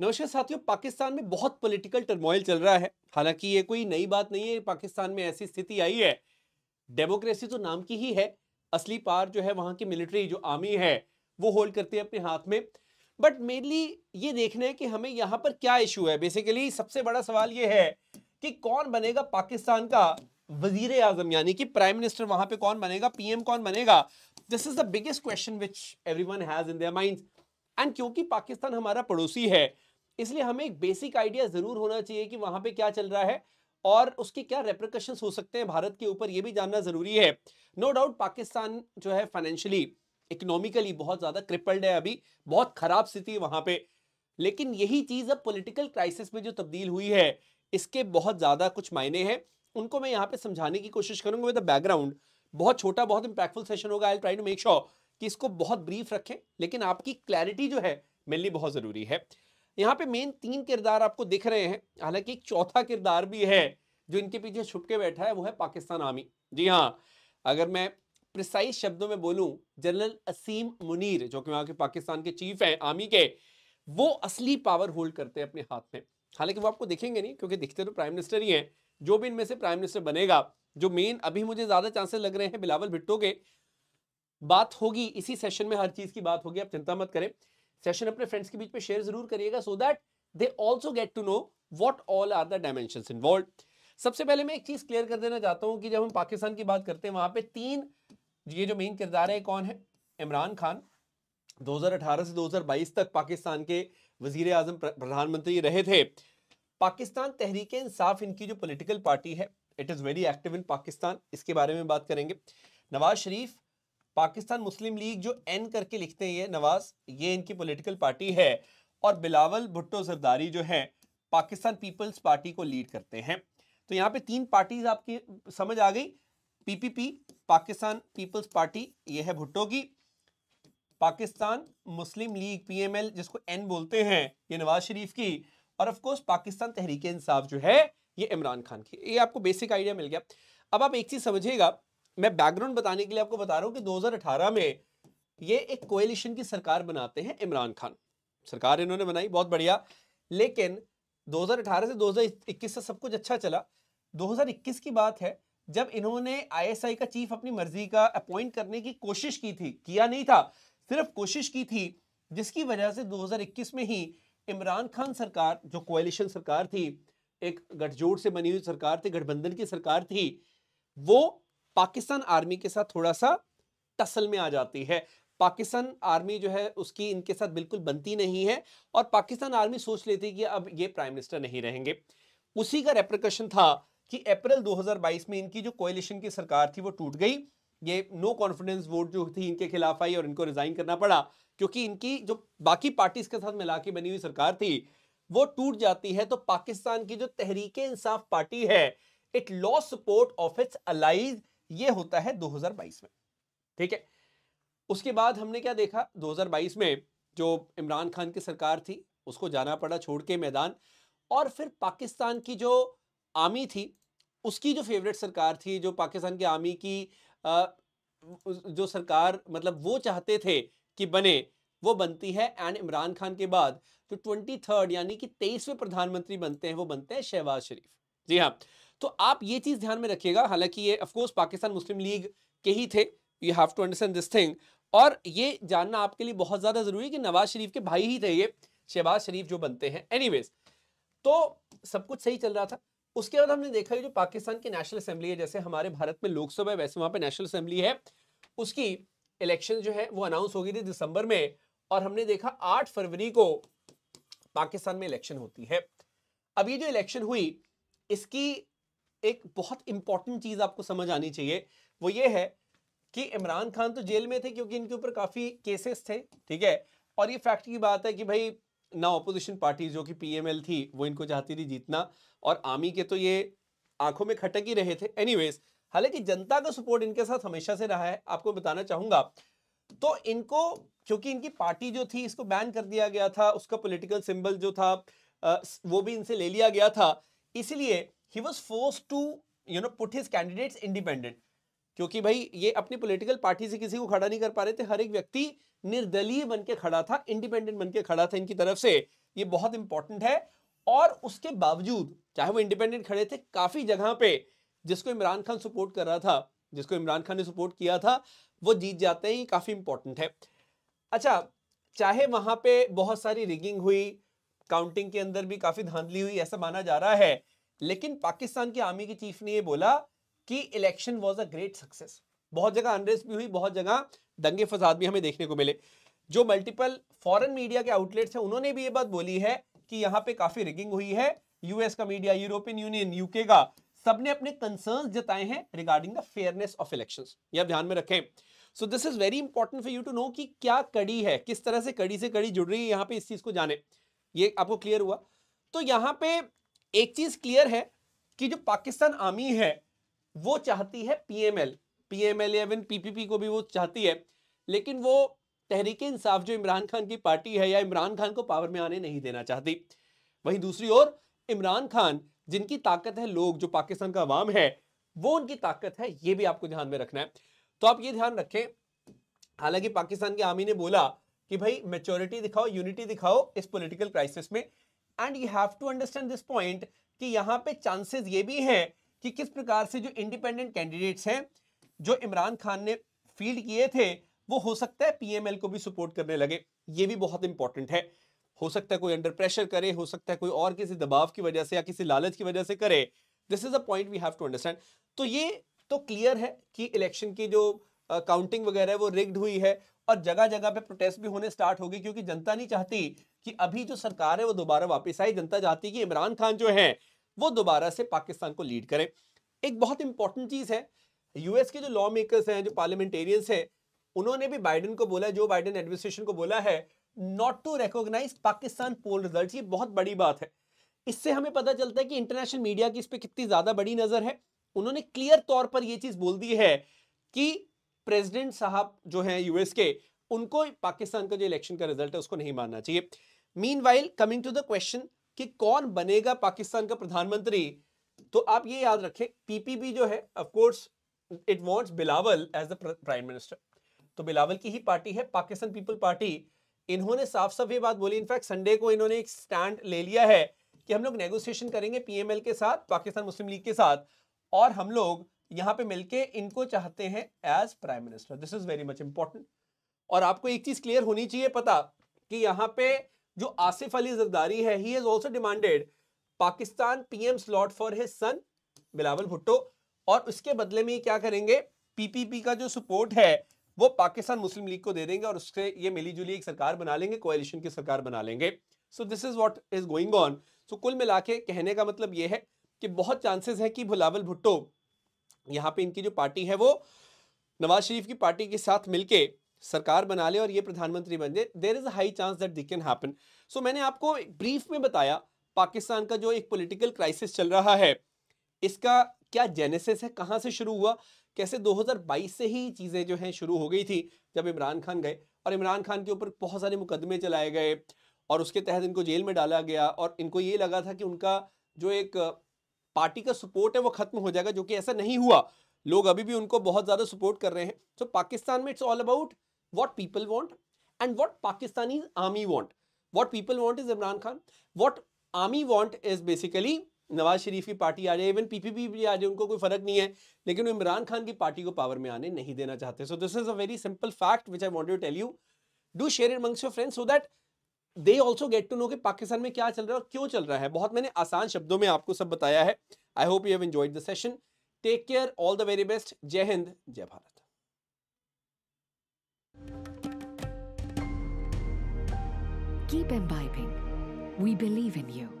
नमस्कार साथियों पाकिस्तान में बहुत पॉलिटिकल टर्मोइल चल रहा है हालांकि ये कोई नई बात नहीं है पाकिस्तान में ऐसी स्थिति आई है डेमोक्रेसी तो नाम की ही है असली पार जो है वहां की मिलिट्री जो आर्मी है वो होल्ड करती है अपने हाथ में बट मेनली ये देखना है कि हमें यहाँ पर क्या इशू है बेसिकली सबसे बड़ा सवाल ये है कि कौन बनेगा पाकिस्तान का वजीर आजम यानी कि प्राइम मिनिस्टर वहां पर कौन बनेगा पीएम कौन बनेगा this is the biggest question which everyone has in their mind and क्योंकि पाकिस्तान हमारा पड़ोसी है इसलिए हमें एक बेसिक आइडिया जरूर होना चाहिए कि वहां पे क्या चल रहा है और उसके क्या रेप्रिकॉशन हो सकते हैं भारत के ऊपर ये भी जानना जरूरी है नो डाउट पाकिस्तान जो है फाइनेंशियली इकोनॉमिकली बहुत ज्यादा क्रिपल्ड है अभी बहुत खराब स्थिति है वहां पे लेकिन यही चीज अब पॉलिटिकल क्राइसिस में जो तब्दील हुई है इसके बहुत ज्यादा कुछ मायने हैं उनको मैं यहाँ पे समझाने की कोशिश करूंगा विद बैकग्राउंड बहुत छोटा बहुत इंपैक्टफुल सेशन होगा I try to make sure कि इसको बहुत ब्रीफ रखें लेकिन आपकी क्लैरिटी जो है मेनली बहुत जरूरी है यहाँ पे मेन तीन किरदार आपको दिख रहे हैं हालांकि एक चौथा किरदार भी है जो इनके पीछे छुप के बैठा है वो है पाकिस्तान आर्मी जी हाँ अगर मैं प्रिसाइज शब्दों में बोलूं जनरल असीम मुनीर जो कि वहाँ के पाकिस्तान के चीफ हैं आर्मी के वो असली पावर होल्ड करते हैं अपने हाथ में हालांकि वो आपको दिखेंगे नहीं क्योंकि दिखते तो प्राइम मिनिस्टर ही हैं जो भी इनमें से प्राइम मिनिस्टर बनेगा जो मेन अभी मुझे ज़्यादा चांसेस लग रहे हैं बिलावल भिट्टो के बात होगी इसी सेशन में हर चीज़ की बात होगी आप चिंता मत करें सेशन अपने फ्रेंड्स के बीच में शेयर जरूर करिएगा so that they also get to know what all are the dimension involve सबसे पहले मैं एक चीज क्लियर कर देना चाहता हूँ कि जब हम पाकिस्तान की बात करते हैं वहां पे तीन ये जो मेन किरदार है कौन है इमरान खान 2018 से 2022 तक पाकिस्तान के वजीर आजम प्रधानमंत्री रहे थे पाकिस्तान तहरीक इंसाफ इनकी जो पोलिटिकल पार्टी है it is very active in Pakistan इसके बारे में बात करेंगे नवाज शरीफ पाकिस्तान मुस्लिम लीग जो एन करके लिखते हैं ये नवाज ये इनकी पॉलिटिकल पार्टी है और बिलावल भुट्टो जरदारी जो है पाकिस्तान पीपल्स पार्टी को लीड करते हैं तो यहाँ पे तीन पार्टीज आपकी समझ आ गई पीपीपी पाकिस्तान पीपल्स पार्टी ये है भुट्टो की पाकिस्तान मुस्लिम लीग पीएमएल जिसको एन बोलते हैं ये नवाज शरीफ की और ऑफ कोर्स पाकिस्तान तहरीक इंसाफ जो है ये इमरान खान की ये आपको बेसिक आइडिया मिल गया अब आप एक चीज समझिएगा मैं बैकग्राउंड बताने के लिए आपको बता रहा हूँ कि 2018 में ये एक कोएलिशन की सरकार बनाते हैं इमरान खान सरकार इन्होंने बनाई बहुत बढ़िया लेकिन 2018 से 2021 से सब कुछ अच्छा चला 2021 की बात है जब इन्होंने आईएसआई का चीफ अपनी मर्जी का अपॉइंट करने की कोशिश की थी किया नहीं था सिर्फ कोशिश की थी जिसकी वजह से 2021 में ही इमरान खान सरकार जो कोएलिशन सरकार थी एक गठजोड़ से बनी हुई सरकार थी गठबंधन की सरकार थी वो पाकिस्तान आर्मी के साथ थोड़ा सा टसल में आ जाती है पाकिस्तान आर्मी जो है उसकी इनके साथ बिल्कुल बनती नहीं है और पाकिस्तान आर्मी सोच लेती कि अब ये प्राइम मिनिस्टर नहीं रहेंगे उसी का रेप्रिकॉशन था कि अप्रैल 2022 में इनकी जो कोयलिशन की सरकार थी वो टूट गई ये नो कॉन्फिडेंस वोट जो थी इनके खिलाफ आई और इनको रिजाइन करना पड़ा क्योंकि इनकी जो बाकी पार्टीज के साथ मिला के बनी हुई सरकार थी वो टूट जाती है तो पाकिस्तान की जो तहरीक इंसाफ पार्टी है it loss support of its allies ये होता है 2022 में ठीक है उसके बाद हमने क्या देखा 2022 में जो इमरान खान की सरकार थी उसको जाना पड़ा छोड़ के मैदान और फिर पाकिस्तान की जो आर्मी थी उसकी जो फेवरेट सरकार थी जो पाकिस्तान की आर्मी की जो सरकार मतलब वो चाहते थे कि बने वो बनती है एंड इमरान खान के बाद जो ट्वेंटी थर्ड यानी कि तेईसवें प्रधानमंत्री बनते हैं वो बनते हैं शहबाज शरीफ जी हाँ तो आप ये चीज़ ध्यान में रखिएगा हालांकि ये ऑफकोर्स पाकिस्तान मुस्लिम लीग के ही थे you have to understand this thing और ये जानना आपके लिए बहुत ज़्यादा ज़रूरी है कि नवाज शरीफ के भाई ही थे ये शहबाज शरीफ जो बनते हैं एनीवेज तो सब कुछ सही चल रहा था उसके बाद हमने देखा जो पाकिस्तान की नेशनल असेंबली है जैसे हमारे भारत में लोकसभा है वैसे वहाँ पर नेशनल असेंबली है उसकी इलेक्शन जो है वो अनाउंस हो गई थी दिसंबर में और हमने देखा आठ फरवरी को पाकिस्तान में इलेक्शन होती है अब ये जो इलेक्शन हुई इसकी एक बहुत इंपॉर्टेंट चीज़ आपको समझ आनी चाहिए वो ये है कि इमरान खान तो जेल में थे क्योंकि इनके ऊपर काफ़ी केसेस थे ठीक है और ये फैक्ट की बात है कि भाई ना ऑपोजिशन पार्टी जो कि पीएमएल थी वो इनको चाहती थी जीतना और आर्मी के तो ये आंखों में खटक ही रहे थे एनीवेज हालांकि जनता का सपोर्ट इनके साथ हमेशा से रहा है आपको बताना चाहूंगा तो इनको क्योंकि इनकी पार्टी जो थी इसको बैन कर दिया गया था उसका पोलिटिकल सिंबल जो था वो भी इनसे ले लिया गया था इसलिए ही was force to you know put his candidates independent क्योंकि भाई ये अपनी पोलिटिकल पार्टी से किसी को खड़ा नहीं कर पा रहे थे हर एक व्यक्ति निर्दलीय बन के खड़ा था इंडिपेंडेंट बन के खड़ा था इनकी तरफ से ये बहुत इंपॉर्टेंट है और उसके बावजूद चाहे वो इंडिपेंडेंट खड़े थे काफ़ी जगह पे जिसको इमरान खान सपोर्ट कर रहा था जिसको इमरान खान ने सपोर्ट किया था वो जीत जाते हैं ये काफ़ी इंपॉर्टेंट है अच्छा चाहे वहां पे बहुत सारी रिगिंग हुई काउंटिंग के अंदर भी काफ़ी धांधली हुई ऐसा माना जा रहा है लेकिन पाकिस्तान के आर्मी के चीफ ने यह बोला कि election was a great success बहुत जगह अनरेस्ट भी हुई बहुत जगह दंगे फसाद भी हमें देखने को मिले जो मल्टीपल फॉरेन मीडिया के आउटलेट्स हैं उन्होंने भी ये बात बोली है कि यहाँ पे काफी रिगिंग हुई है यूएस का मीडिया यूरोपियन यूनियन यूके का सबने अपने कंसर्न जताए हैं regarding the fairness of election यह ध्यान में रखें so this is very important for you to know कि क्या कड़ी है किस तरह से कड़ी से कड़ी जुड़ रही है यहाँ पे इस चीज को जाने ये आपको क्लियर हुआ तो यहाँ पे एक चीज क्लियर है कि जो पाकिस्तान आर्मी है वो चाहती है पीएमएल पीएमएल इवन पीपीपी को भी वो चाहती है लेकिन वो तहरीक इंसाफ जो इमरान खान की पार्टी है या इमरान खान को पावर में आने नहीं देना चाहती वहीं दूसरी ओर इमरान खान जिनकी ताकत है लोग जो पाकिस्तान का अवाम है वो उनकी ताकत है ये भी आपको ध्यान में रखना है तो आप ये ध्यान रखें हालांकि पाकिस्तान के आर्मी ने बोला कि भाई मेच्योरिटी दिखाओ यूनिटी दिखाओ इस पॉलिटिकल क्राइसिस में and you have to understand this point कि यहाँ पे चांसेस ये भी हैं कि किस प्रकार से जो इंडिपेंडेंट कैंडिडेट्स हैं जो इमरान खान ने फील्ड किए थे वो हो सकता है पीएमएल को भी सपोर्ट करने लगे ये भी बहुत इंपॉर्टेंट है हो सकता है कोई अंडर प्रेशर करे हो सकता है कोई और किसी दबाव की वजह से या किसी लालच की वजह से करे this is a point we have to understand तो ये तो क्लियर है कि इलेक्शन की जो काउंटिंग uh, वगैरह वो रिग्ड हुई है और जगह जगह पे प्रोटेस्ट भी होने स्टार्ट होगी क्योंकि जनता नहीं चाहती कि अभी जो सरकार है वो दोबारा वापस आई जनता चाहती कि इमरान खान जो है वो दोबारा से पाकिस्तान को लीड करें एक बहुत इंपॉर्टेंट चीज़ है यूएस के जो लॉ मेकर्स हैं जो पार्लियामेंटेरियंस हैं उन्होंने भी बाइडन को बोला जो बाइडन एडमिनिस्ट्रेशन को बोला है not to recognise Pakistan poll result ये बहुत बड़ी बात है इससे हमें पता चलता है कि इंटरनेशनल मीडिया की इस पर कितनी ज़्यादा बड़ी नज़र है उन्होंने क्लियर तौर पर यह चीज़ बोल दी है कि प्रेसिडेंट साहब जो हैं यूएस के उनको पाकिस्तान का जो इलेक्शन का रिजल्ट है उसको नहीं मानना चाहिए meanwhile coming to the question कि कौन बनेगा पाकिस्तान का प्रधानमंत्री तो आप ये याद रखें पीपीबी जो है of course it wants Bilawal as the prime minister तो बिलावल की ही पार्टी है पाकिस्तान पीपल पार्टी इन्होंने साफ साफ ये बात बोली इनफैक्ट संडे को इन्होंने एक स्टैंड ले लिया है कि हम लोग नेगोशिएशन करेंगे पीएमएल के साथ पाकिस्तान मुस्लिम लीग के साथ और हम लोग यहाँ पे मिलके इनको चाहते हैं as prime minister this is very much important और आपको एक चीज क्लियर होनी चाहिए पता कि यहाँ पे जो आसिफ अली जरदारी है he is also demanded Pakistan PM slot for his son Bilawal Bhutto और उसके बदले में क्या करेंगे पीपीपी का जो सपोर्ट है वो पाकिस्तान मुस्लिम लीग को दे देंगे और उससे ये मिली जुली एक सरकार बना लेंगे कोएलिशन की सरकार बना लेंगे so this is what is going on so कुल मिला के कहने का मतलब ये है कि बहुत चांसेस है कि बिलावल भुट्टो यहाँ पे इनकी जो पार्टी है वो नवाज शरीफ की पार्टी के साथ मिलके सरकार बना ले और ये प्रधानमंत्री बन जाए there is a high chance that it can happen so मैंने आपको ब्रीफ में बताया पाकिस्तान का जो एक पॉलिटिकल क्राइसिस चल रहा है इसका क्या जेनेसिस है कहाँ से शुरू हुआ कैसे 2022 से ही चीज़ें जो हैं शुरू हो गई थी जब इमरान खान गए और इमरान खान के ऊपर बहुत सारे मुकदमे चलाए गए और उसके तहत इनको जेल में डाला गया और इनको ये लगा था कि उनका जो एक पार्टी का सपोर्ट है वो खत्म हो जाएगा जो कि ऐसा नहीं हुआ लोग अभी भी उनको बहुत ज़्यादा सपोर्ट कर रहे हैं सो so, पाकिस्तान में it's all about what people want and what Pakistani army want what people want is Imran Khan what army want is basically Nawaz Sharif की पार्टी आ जाए इवन पीपीपी भी आ जाए उनको कोई फर्क नहीं है लेकिन वो इमरान खान की पार्टी को पावर में आने नहीं देना चाहते so this is a very simple fact which I want to tell you do share it among your friends so that they also get to know कि पाकिस्तान में क्या चल रहा है और क्यों चल रहा है बहुत मैंने आसान शब्दों में आपको सब बताया है I hope you have enjoyed the session take care all the very best Jai Hind जय Bharat Keep imbibing. We believe in you.